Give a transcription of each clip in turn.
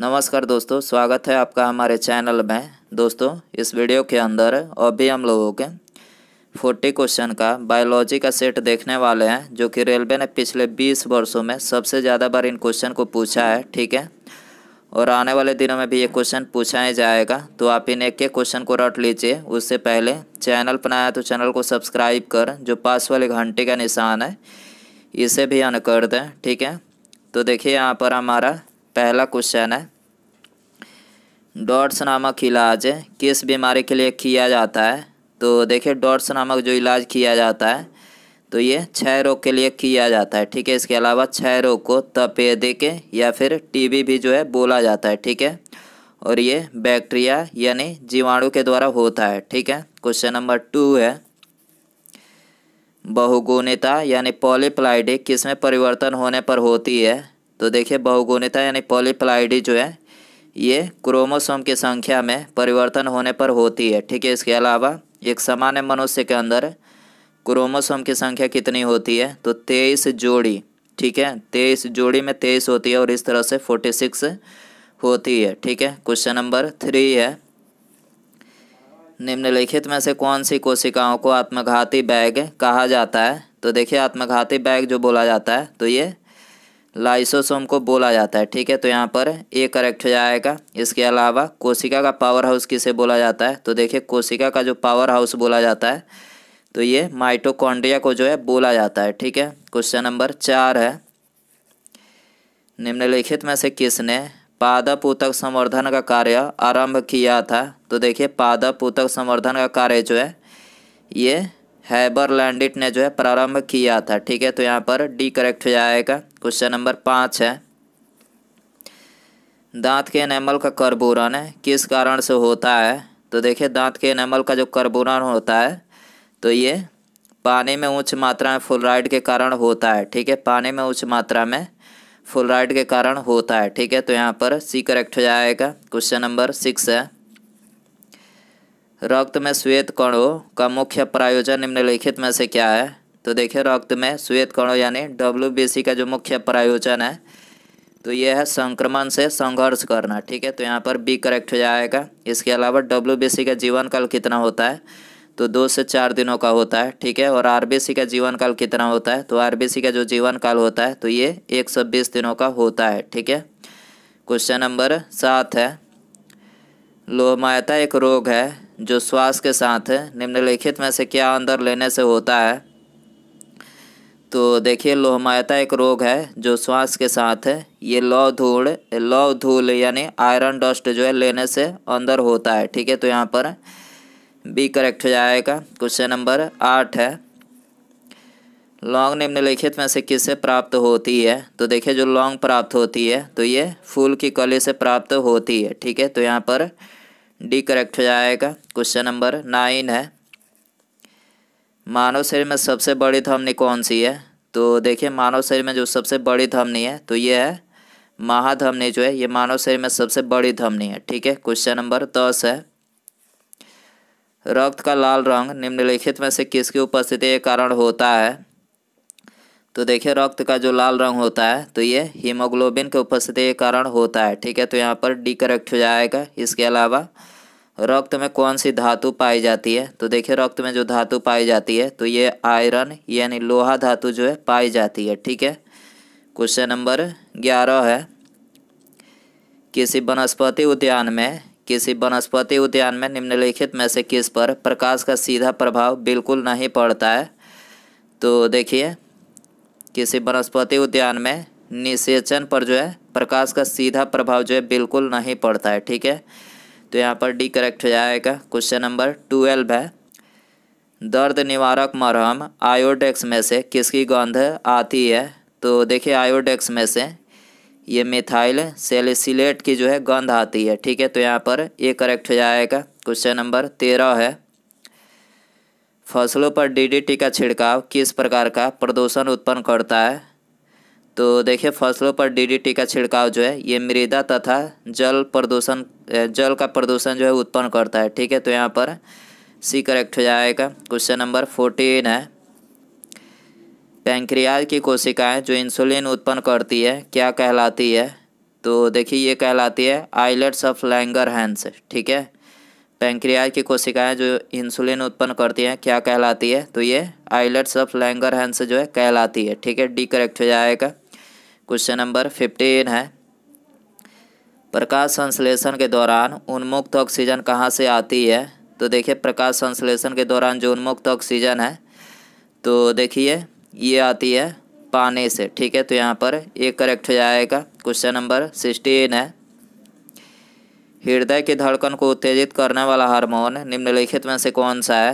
नमस्कार दोस्तों स्वागत है आपका हमारे चैनल में दोस्तों इस वीडियो के अंदर अभी हम लोगों के फोर्टी क्वेश्चन का बायोलॉजी का सेट देखने वाले हैं जो कि रेलवे ने पिछले बीस वर्षों में सबसे ज़्यादा बार इन क्वेश्चन को पूछा है ठीक है और आने वाले दिनों में भी ये क्वेश्चन पूछा ही जाएगा तो आप इन एक एक क्वेश्चन को रट लीजिए उससे पहले चैनल बनाया तो चैनल को सब्सक्राइब कर जो पास वाले घंटे का निशान है इसे भी अन कर दें ठीक है तो देखिए यहाँ पर हमारा पहला क्वेश्चन है डॉट्स नामक इलाज किस बीमारी के लिए किया जाता है तो देखिए डॉट्स नामक जो इलाज किया जाता है तो ये क्षय रोग के लिए किया जाता है ठीक है इसके अलावा क्षय रोग को तपेदे के या फिर टीबी भी जो है बोला जाता है ठीक है और ये बैक्टीरिया यानी जीवाणु के द्वारा होता है ठीक है क्वेश्चन नंबर टू है बहुगुणिता यानी पॉलीप्लाइडिक किस में परिवर्तन होने पर होती है तो देखिए बहुगुणिता यानी पॉलीप्लाइडी जो है ये क्रोमोसोम की संख्या में परिवर्तन होने पर होती है ठीक है इसके अलावा एक सामान्य मनुष्य के अंदर क्रोमोसोम की संख्या कितनी होती है तो तेईस जोड़ी ठीक है तेईस जोड़ी में तेईस होती है और इस तरह से फोर्टी सिक्स होती है ठीक है क्वेश्चन नंबर थ्री है निम्नलिखित में से कौन सी कोशिकाओं को आत्मघाती बैग कहा जाता है तो देखिए आत्मघाती बैग जो बोला जाता है तो ये लाइसोसोम को बोला जाता है ठीक है तो यहाँ पर ए करेक्ट हो जाएगा इसके अलावा कोशिका का पावर हाउस किसे बोला जाता है तो देखिए कोशिका का जो पावर हाउस बोला जाता है तो ये माइटोकॉन्ड्रिया को जो है बोला जाता है ठीक है क्वेश्चन नंबर चार है निम्नलिखित में से किसने पादप ऊतक संवर्धन का कार्य आरंभ किया था तो देखिए पादप ऊतक संवर्धन का कार्य जो है ये हैबर लैंडिट ने जो है प्रारंभ किया था ठीक है तो यहाँ पर डी करेक्ट हो जाएगा क्वेश्चन नंबर पाँच है दांत के एनेमल का कर्बूरन किस कारण से होता है तो देखिए दांत के एनेमल का जो कर्बूरन होता है तो ये पानी में उच्च मात्रा में फ्लोराइड के कारण होता है ठीक है पानी में उच्च मात्रा में फ्लोराइड के कारण होता है ठीक है तो यहाँ पर सी करेक्ट हो जाएगा क्वेश्चन नंबर सिक्स है रक्त में श्वेत कणों का मुख्य प्रायोजन निम्नलिखित में से क्या है तो देखिए रक्त में श्वेत कणों यानी डब्ल्यू का जो मुख्य प्रायोजन है तो यह है संक्रमण से संघर्ष करना ठीक है तो यहाँ पर बी करेक्ट हो जाएगा इसके अलावा डब्ल्यू का जीवन काल कितना होता है तो दो से चार दिनों का होता है ठीक है और आर का जीवन काल कितना होता है तो आर का जो जीवन काल होता है तो ये एक सौ बीस दिनों का होता है ठीक है क्वेश्चन नंबर सात है लोहमायता एक रोग है जो श्वास के साथ है निम्नलिखित में से क्या अंदर लेने से होता है तो देखिए लोहमायता एक रोग है जो श्वास के साथ है ये लौ धूल लौ धूल यानी आयरन डस्ट जो है लेने से अंदर होता है ठीक है तो यहाँ पर बी करेक्ट हो जाएगा क्वेश्चन नंबर आठ है लौंग निम्नलिखित में से किससे प्राप्त होती है तो देखिए जो लौंग प्राप्त होती है तो ये फूल की कली से प्राप्त होती है ठीक है तो यहाँ पर डी करेक्ट हो जाएगा क्वेश्चन नंबर नाइन है मानव शरीर में सबसे बड़ी धमनी कौन सी है तो देखिए मानव शरीर में जो सबसे बड़ी धमनी है तो ये है महाधमनी जो है ये मानव शरीर में सबसे बड़ी धमनी है ठीक है क्वेश्चन नंबर दस है रक्त का लाल रंग निम्नलिखित में से किसकी उपस्थिति के कारण होता है तो देखिए रक्त का जो लाल रंग होता है तो ये हीमोग्लोबिन के उपस्थिति के कारण होता है ठीक है तो यहाँ पर डी करेक्ट हो जाएगा इसके अलावा रक्त में कौन सी धातु पाई जाती है तो देखिए रक्त में जो धातु पाई जाती है तो ये आयरन यानी लोहा धातु जो है पाई जाती है ठीक है क्वेश्चन नंबर ग्यारह है किसी वनस्पति उद्यान में किसी वनस्पति उद्यान में निम्नलिखित में से किस पर प्रकाश का सीधा प्रभाव बिल्कुल नहीं पड़ता है तो देखिए किसी वनस्पति उद्यान में निषेचन पर जो है प्रकाश का सीधा प्रभाव जो है बिल्कुल नहीं पड़ता है ठीक है तो यहाँ पर डी करेक्ट हो जाएगा क्वेश्चन नंबर ट्वेल्व है दर्द निवारक मरहम आयोडेक्स में से किसकी गंध आती है तो देखिए आयोडेक्स में से ये मिथाइल सेलिसिलेट की जो है गंध आती है ठीक है तो यहाँ पर ये करेक्ट हो जाएगा क्वेश्चन नंबर तेरह है फसलों पर डीडीटी का छिड़काव किस प्रकार का प्रदूषण उत्पन्न करता है तो देखिए फसलों पर डीडीटी का छिड़काव जो है ये मृदा तथा जल प्रदूषण जल का प्रदूषण जो है उत्पन्न करता है ठीक है तो यहाँ पर सी करेक्ट हो जाएगा क्वेश्चन नंबर फोर्टीन है पैंक्रियाज की कोशिकाएं जो इंसुलिन उत्पन्न करती है क्या कहलाती है तो देखिए ये कहलाती है आइलेट्स ऑफ लैंगर हैंड्स ठीक है पैंक्रियाज की कोशिकाएं जो इंसुलिन उत्पन्न करती हैं क्या कहलाती है तो ये आइलेट्स ऑफ लैंगर हैंस जो है कहलाती है ठीक है डी करेक्ट हो जाएगा क्वेश्चन नंबर फिफ्टीन है प्रकाश संश्लेषण के दौरान उन्मुक्त ऑक्सीजन कहाँ से आती है तो देखिए प्रकाश संश्लेषण के दौरान जो उन्मुक्त ऑक्सीजन है तो देखिए ये आती है पानी से ठीक है तो यहाँ पर ये करेक्ट हो जाएगा क्वेश्चन नंबर सिक्सटीन है हृदय की धड़कन को उत्तेजित करने वाला हार्मोन निम्नलिखित में से कौन सा है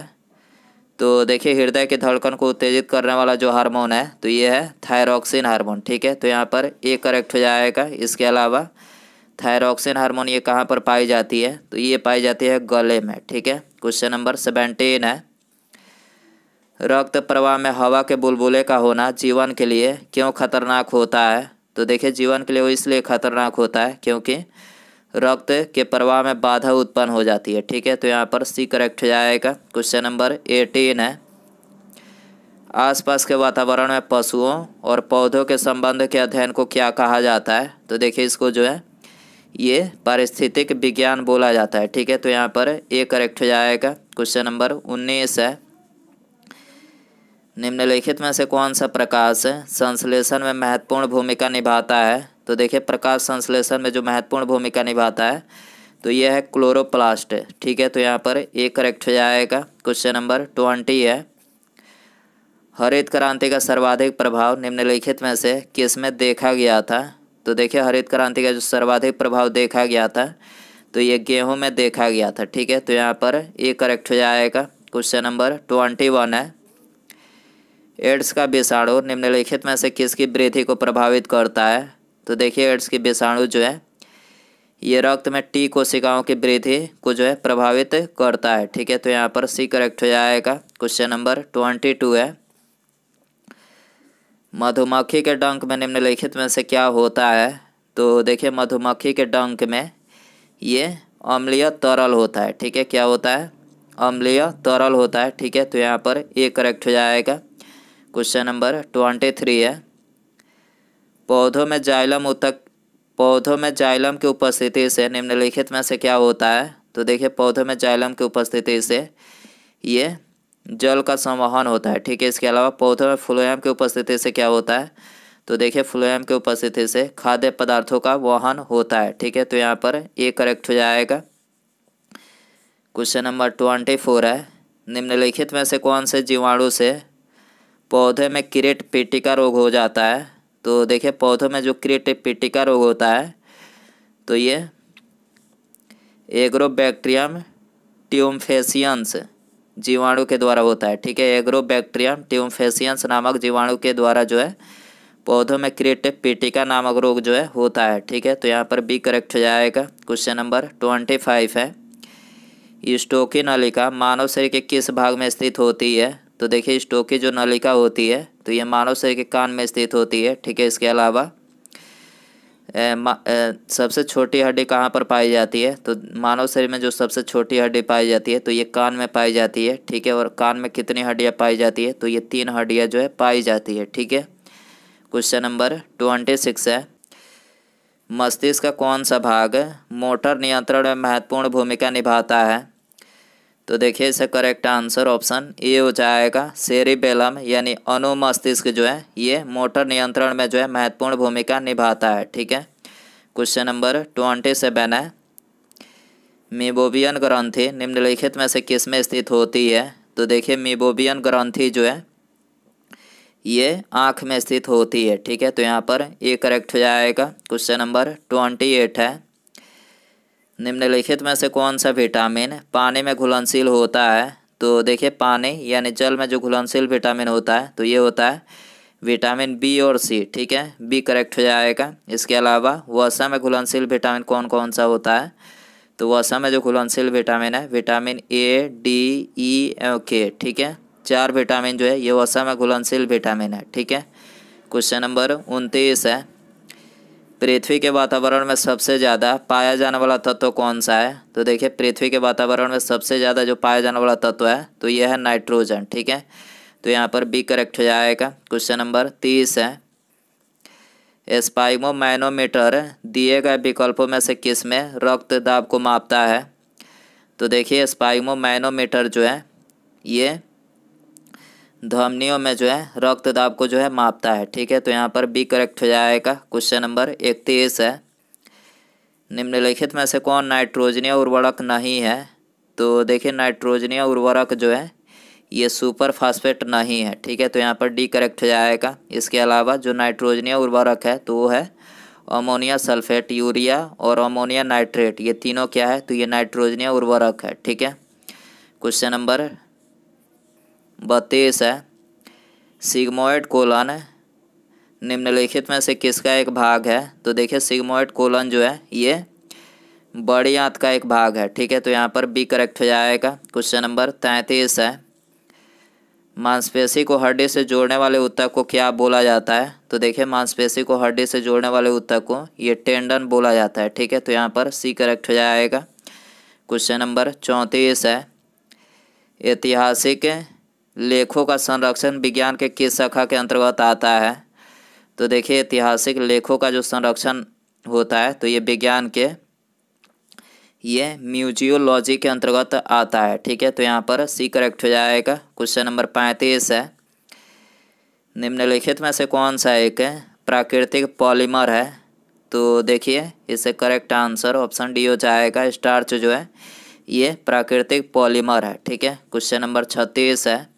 तो देखिए हृदय की धड़कन को उत्तेजित करने वाला जो हार्मोन है तो ये है थायरोक्सिन हार्मोन ठीक है तो यहाँ पर ए करेक्ट हो जाएगा इसके अलावा थायरोक्सिन हार्मोन ये कहाँ पर पाई जाती है तो ये पाई जाती है गले में ठीक है क्वेश्चन नंबर सेवेंटीन है रक्त प्रवाह में हवा के बुलबुले का होना जीवन के लिए क्यों खतरनाक होता है तो देखिए जीवन के लिए वो इसलिए खतरनाक होता है क्योंकि रक्त के प्रवाह में बाधा उत्पन्न हो जाती है ठीक है तो यहाँ पर सी करेक्ट हो जाएगा क्वेश्चन नंबर एटीन है आसपास के वातावरण में पशुओं और पौधों के संबंध के अध्ययन को क्या कहा जाता है तो देखिए इसको जो है ये पारिस्थितिक विज्ञान बोला जाता है ठीक है तो यहाँ पर ए करेक्ट हो जाएगा क्वेश्चन नंबर उन्नीस है निम्नलिखित में से कौन सा प्रकाश संश्लेषण में महत्वपूर्ण भूमिका निभाता है तो देखिए प्रकाश संश्लेषण में जो महत्वपूर्ण भूमिका निभाता है तो यह है क्लोरोप्लास्ट ठीक है तो यहाँ पर ए करेक्ट हो जाएगा क्वेश्चन नंबर ट्वेंटी है हरित क्रांति का सर्वाधिक प्रभाव निम्नलिखित में से किस में देखा गया था तो देखिए हरित क्रांति का जो सर्वाधिक प्रभाव देखा गया था तो ये गेहूं में देखा गया था ठीक है तो यहाँ पर ए करेक्ट हो जाएगा क्वेश्चन नंबर ट्वेंटी वन है एड्स का विषाणु निम्नलिखित में से किसकी वृद्धि को प्रभावित करता है तो एड्स के विषाणु जो है ये रक्त में टी कोशिकाओं की वृद्धि को जो है प्रभावित करता है ठीक है तो यहाँ पर सी करेक्ट हो जाएगा क्वेश्चन नंबर ट्वेंटी टू है मधुमक्खी के डंक में निम्नलिखित में से क्या होता है तो देखिए मधुमक्खी के डंक में ये अम्लीय तरल होता है ठीक है क्या होता है अम्लीय तरल होता है ठीक है तो यहाँ पर ए करेक्ट हो जाएगा क्वेश्चन नंबर ट्वेंटी थ्री है पौधों में जाइलम उतक पौधों में जाइलम की उपस्थिति से निम्नलिखित में से क्या होता है तो देखिए पौधों में जाइलम की उपस्थिति से ये जल का संवहन होता है ठीक है इसके अलावा पौधों में फ्लोएम की उपस्थिति से क्या होता है तो देखिए फ्लोएम की उपस्थिति से खाद्य पदार्थों का वहन होता है ठीक है तो यहाँ पर ये करेक्ट हो जाएगा क्वेश्चन नंबर ट्वेंटी फोर है निम्नलिखित में से कौन से जीवाणु से पौधे में किरेट पेटिका रोग हो जाता है तो देखिए पौधों में जो क्रिएटिपिटिका रोग होता है तो ये एग्रोबैक्टीरियम ट्यूमफेसियंस जीवाणु के द्वारा होता है ठीक है एग्रोबैक्टीरियम ट्यूमफेसियंस नामक जीवाणु के द्वारा जो है पौधों में क्रिएटिव पेटिका नामक रोग जो है होता है ठीक है तो यहाँ पर बी करेक्ट हो जाएगा क्वेश्चन नंबर ट्वेंटी फाइव है स्टोकी नलिका मानव शरीर के किस भाग में स्थित होती है तो देखिए स्टोकी जो नलिका होती है तो ये मानव शरीर के कान में स्थित होती है ठीक है इसके अलावा ए, म, ए, सबसे छोटी हड्डी कहाँ पर पाई जाती है तो मानव शरीर में जो सबसे छोटी हड्डी पाई जाती है तो ये कान में पाई जाती है ठीक है और कान में कितनी हड्डियाँ पाई जाती है तो ये तीन हड्डियाँ जो है पाई जाती है ठीक है क्वेश्चन नंबर ट्वेंटी सिक्स है मस्तिष्क का कौन सा भाग मोटर नियंत्रण में महत्वपूर्ण भूमिका निभाता है तो देखिए इसका करेक्ट आंसर ऑप्शन ए हो जाएगा सेरिबेलम यानी अनुमस्तिष्क जो है ये मोटर नियंत्रण में जो है महत्वपूर्ण भूमिका निभाता है ठीक है क्वेश्चन नंबर ट्वेंटी सेवन है मीबोबियन ग्रंथि निम्नलिखित में से किस में स्थित होती है तो देखिए मीबोबियन ग्रंथि जो है ये आँख में स्थित होती है ठीक है तो यहाँ पर ये करेक्ट हो जाएगा क्वेश्चन नंबर ट्वेंटी एट है निम्नलिखित में से कौन सा विटामिन पानी में घुलनशील होता है तो देखिए पानी यानी जल में जो घुलनशील विटामिन होता है तो ये होता है विटामिन बी और सी ठीक है बी करेक्ट हो जाएगा इसके अलावा वसा में घुलनशील विटामिन कौन कौन सा होता है तो वसा में जो घुलनशील विटामिन है विटामिन ए डी ई के ठीक है चार विटामिन जो है ये वसा में घुलनशील विटामिन है ठीक है क्वेश्चन नंबर उनतीस है पृथ्वी के वातावरण में सबसे ज़्यादा पाया जाने वाला तत्व कौन सा है तो देखिए पृथ्वी के वातावरण में सबसे ज़्यादा जो पाया जाने वाला तत्व है तो यह है नाइट्रोजन ठीक है तो यहाँ पर बी करेक्ट हो जाएगा क्वेश्चन नंबर तीस है मैनोमीटर दिए गए विकल्पों में से किस में रक्त दाब को मापता है तो देखिए मैनोमीटर जो है ये धमनियों में जो है रक्त दाब को जो है मापता है ठीक है तो यहाँ पर बी करेक्ट हो जाएगा क्वेश्चन नंबर इकतीस है निम्नलिखित में से कौन नाइट्रोजनीय उर्वरक नहीं है तो देखिए नाइट्रोजनीय उर्वरक जो है ये सुपर फास्फेट नहीं है ठीक है तो यहाँ पर डी करेक्ट हो जाएगा इसके अलावा जो नाइट्रोजनीय उर्वरक है तो वो है अमोनिया सल्फेट यूरिया और अमोनिया नाइट्रेट ये तीनों क्या है तो ये नाइट्रोजनीय उर्वरक है ठीक है क्वेश्चन नंबर बत्तीस है सिग्मोइड कोलन निम्नलिखित में से किसका एक भाग है तो देखिए सिग्मोइड कोलन जो है ये बड़ी आंत का एक भाग है ठीक है तो यहाँ पर बी करेक्ट हो जाएगा क्वेश्चन नंबर तैंतीस है मांसपेशी को हड्डी से जोड़ने वाले उत्तक को क्या बोला जाता है तो देखिए मांसपेशी को हड्डी से जोड़ने वाले उत्तक को ये टेंडन बोला जाता है ठीक है तो यहाँ पर सी करेक्ट हो जाएगा क्वेश्चन नंबर चौंतीस है ऐतिहासिक लेखों का संरक्षण विज्ञान के किस शाखा के अंतर्गत आता है तो देखिए ऐतिहासिक लेखों का जो संरक्षण होता है तो ये विज्ञान के ये म्यूजियोलॉजी के अंतर्गत आता है ठीक है तो यहाँ पर सी करेक्ट हो जाएगा क्वेश्चन नंबर पैंतीस है निम्नलिखित में से कौन सा एक प्राकृतिक पॉलीमर है तो देखिए इसे करेक्ट आंसर ऑप्शन डी हो जाएगा स्टार्च जो है ये प्राकृतिक पॉलीमर है ठीक है क्वेश्चन नंबर छत्तीस है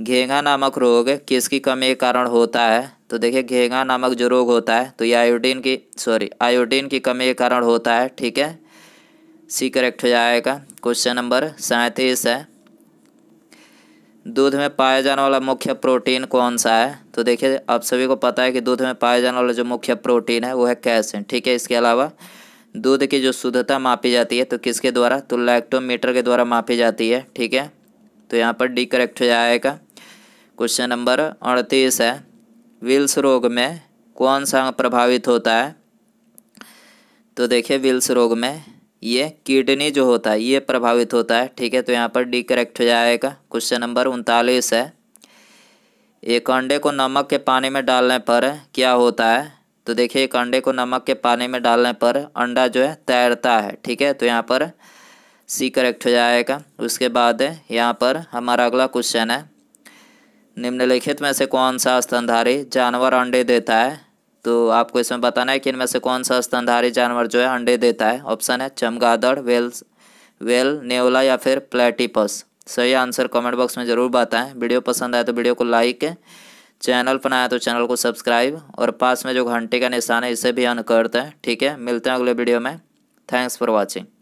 घेंगा नामक रोग किसकी कमी के कारण होता है तो देखिए घेंगा नामक जो रोग होता है तो ये आयोडीन की सॉरी आयोडीन की कमी के कारण होता है ठीक है सी करेक्ट हो जाएगा क्वेश्चन नंबर सैंतीस है दूध में पाया जाने वाला मुख्य प्रोटीन कौन सा है तो देखिए आप सभी को पता है कि दूध में पाया जाने वाला जो मुख्य प्रोटीन है वो है कैसिन ठीक है इसके अलावा दूध की जो शुद्धता मापी जाती है तो किसके द्वारा तो लैक्टोमीटर के द्वारा मापी जाती है ठीक है तो यहाँ पर डी करेक्ट हो जाएगा क्वेश्चन नंबर अड़तीस है विल्स रोग में कौन सा अंग प्रभावित होता है तो देखिए विल्स रोग में ये किडनी जो होता है ये प्रभावित होता है ठीक है तो यहाँ पर डी करेक्ट हो जाएगा क्वेश्चन नंबर उनतालीस है एक अंडे को नमक के पानी में डालने पर क्या होता है तो देखिए एक अंडे को नमक के पानी में डालने पर अंडा जो है तैरता है ठीक है तो यहाँ पर सी करेक्ट हो जाएगा उसके बाद यहाँ पर हमारा अगला क्वेश्चन है निम्नलिखित में से कौन सा स्तनधारी जानवर अंडे देता है तो आपको इसमें बताना है कि इनमें से कौन सा स्तनधारी जानवर जो है अंडे देता है ऑप्शन है चमगादड़ वेल्स वेल नेवला या फिर प्लेटिपस सही आंसर कमेंट बॉक्स में ज़रूर बताएं वीडियो पसंद आए तो वीडियो को लाइक चैनल पर आया तो चैनल को सब्सक्राइब और पास में जो घंटे का निशान है इसे भी ऑन करते हैं ठीक है मिलते हैं अगले वीडियो में थैंक्स फॉर वॉचिंग